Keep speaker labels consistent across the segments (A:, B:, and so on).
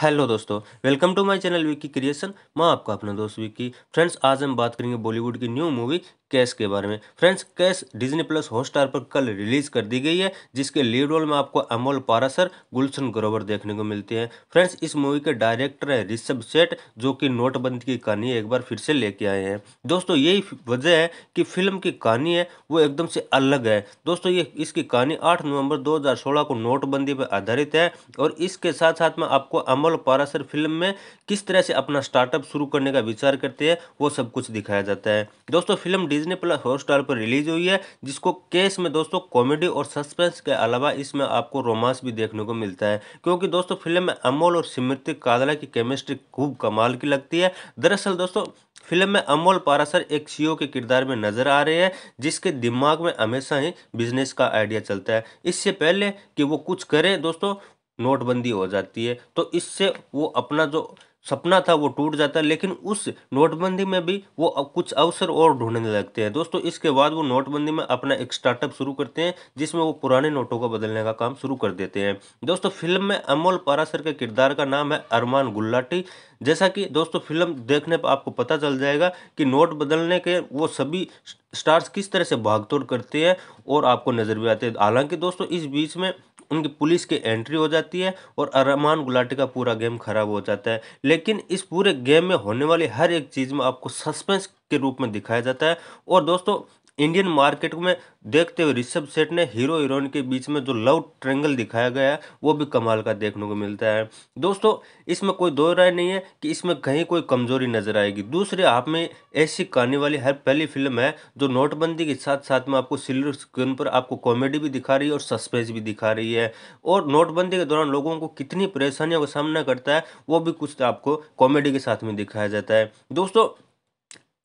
A: hello दोस्तों welcome to my channel Vicky creation मैं आपका अपना दोस्त विकी फ्रेंड्स आज हम बात करेंगे बॉलीवुड की न्यू मूवी कैश के बारे में friends Cash Disney plus Hotstar पर कल रिलीज कर दी गई है जिसके लीड रोल में आपको अमोल पारासर गुलशन ग्रोवर देखने को मिलते हैं फ्रेंड्स इस मूवी के डायरेक्टर हैं ऋषभ सेठ जो कि नोटबंदी की कहानी एक बार फिर से लेके आए हैं दोस्तों यही वजह है कि फिल्म की कहानी है वो एकदम से अलग है दोस्तों ये इसकी कहानी आठ नवम्बर दो को नोटबंदी पर आधारित है और इसके साथ साथ में आपको अमोल कमल पारासर फिल्म में किस तरह से अपना स्टार्टअप शुरू करने का विचार करते हैं वो सब कुछ दिखाया जाता है दोस्तों फिल्म डिजनी प्लस हॉटस्टार पर रिलीज हुई है जिसको केस में दोस्तों कॉमेडी और सस्पेंस के अलावा इसमें आपको रोमांस भी देखने को मिलता है क्योंकि दोस्तों फिल्म में अमोल और स्मृति कादला की केमिस्ट्री खूब कमाल की लगती है दरअसल दोस्तों फिल्म में अमोल पारासर एक सीईओ e के किरदार में नजर आ रहे हैं जिसके दिमाग में हमेशा ही बिजनेस का आइडिया चलता है इससे पहले कि वो कुछ करें दोस्तों नोटबंदी हो जाती है तो इससे वो अपना जो सपना था वो टूट जाता है लेकिन उस नोटबंदी में भी वो कुछ अवसर और ढूंढने लगते हैं दोस्तों इसके बाद वो नोटबंदी में अपना एक स्टार्टअप शुरू करते हैं जिसमें वो पुराने नोटों को बदलने का काम शुरू कर देते हैं दोस्तों फिल्म में अमोल पारासर के किरदार का नाम है अरमान गुल्लाटी जैसा कि दोस्तों फिल्म देखने पर आपको पता चल जाएगा कि नोट बदलने के वो सभी स्टार्स किस तरह से भागतौड़ करते हैं और आपको नज़र भी आते हैं हालांकि दोस्तों इस बीच में उनकी पुलिस की एंट्री हो जाती है और अरमान गुलाटी का पूरा गेम खराब हो जाता है लेकिन इस पूरे गेम में होने वाली हर एक चीज़ में आपको सस्पेंस के रूप में दिखाया जाता है और दोस्तों इंडियन मार्केट में देखते हुए ऋषभ सेठ ने हीरो हीरोइन के बीच में जो लव ट्रेंगल दिखाया गया है वो भी कमाल का देखने को मिलता है दोस्तों इसमें कोई दो राय नहीं है कि इसमें कहीं कोई कमजोरी नजर आएगी दूसरे आप में ऐसी कहानी वाली हर पहली फिल्म है जो नोटबंदी के साथ साथ में आपको सिल्वर स्क्रीन पर आपको कॉमेडी भी दिखा रही है और सस्पेंस भी दिखा रही है और नोटबंदी के दौरान लोगों को कितनी परेशानियों का सामना करता है वो भी कुछ आपको कॉमेडी के साथ में दिखाया जाता है दोस्तों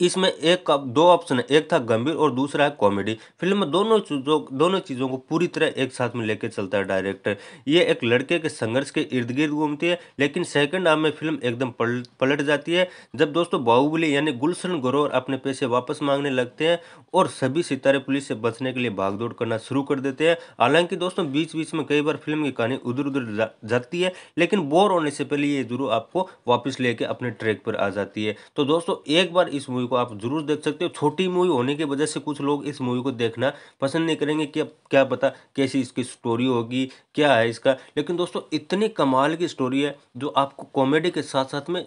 A: इसमें एक दो ऑप्शन है एक था गंभीर और दूसरा है कॉमेडी फिल्म में दोनों चीज़ों दोनों चीज़ों को पूरी तरह एक साथ में लेकर चलता है डायरेक्टर ये एक लड़के के संघर्ष के इर्द गिर्द घूमती है लेकिन सेकंड हाफ में फिल्म एकदम पलट जाती है जब दोस्तों बाहुबली यानी गुलशन गरोर अपने पैसे वापस मांगने लगते हैं और सभी सितारे पुलिस से बचने के लिए भागदौड़ करना शुरू कर देते हैं हालांकि दोस्तों बीच बीच में कई बार फिल्म की कहानी उधर उधर जाती है लेकिन बोर होने से पहले ये जरूर आपको वापस लेके अपने ट्रैक पर आ जाती है तो दोस्तों एक बार इस मूवी को आप जरूर देख सकते हो छोटी मूवी होने की वजह से कुछ लोग इस मूवी को देखना पसंद नहीं करेंगे कि क्या पता कैसी इसकी स्टोरी होगी क्या है इसका लेकिन दोस्तों इतनी कमाल की स्टोरी है जो आपको कॉमेडी के साथ साथ में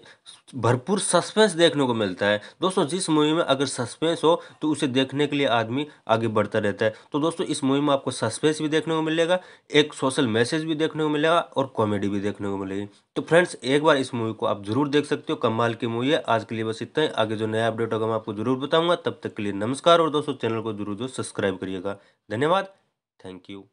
A: भरपूर सस्पेंस देखने को मिलता है दोस्तों जिस मूवी में अगर सस्पेंस हो तो उसे देखने के लिए आदमी आगे बढ़ता रहता है तो दोस्तों इस मूवी में आपको सस्पेंस भी देखने को मिलेगा एक सोशल मैसेज भी देखने को मिलेगा और कॉमेडी भी देखने को मिलेगी तो फ्रेंड्स एक बार इस मूवी को आप जरूर देख सकते हो कमाल की मूवी है आज के लिए बस इतना ही आगे जो नया अपडेट अपडेट होगा मैं आपको जरूर बताऊंगा तब तक के लिए नमस्कार और दोस्तों चैनल को जरूर जो सब्सक्राइब करिएगा धन्यवाद थैंक यू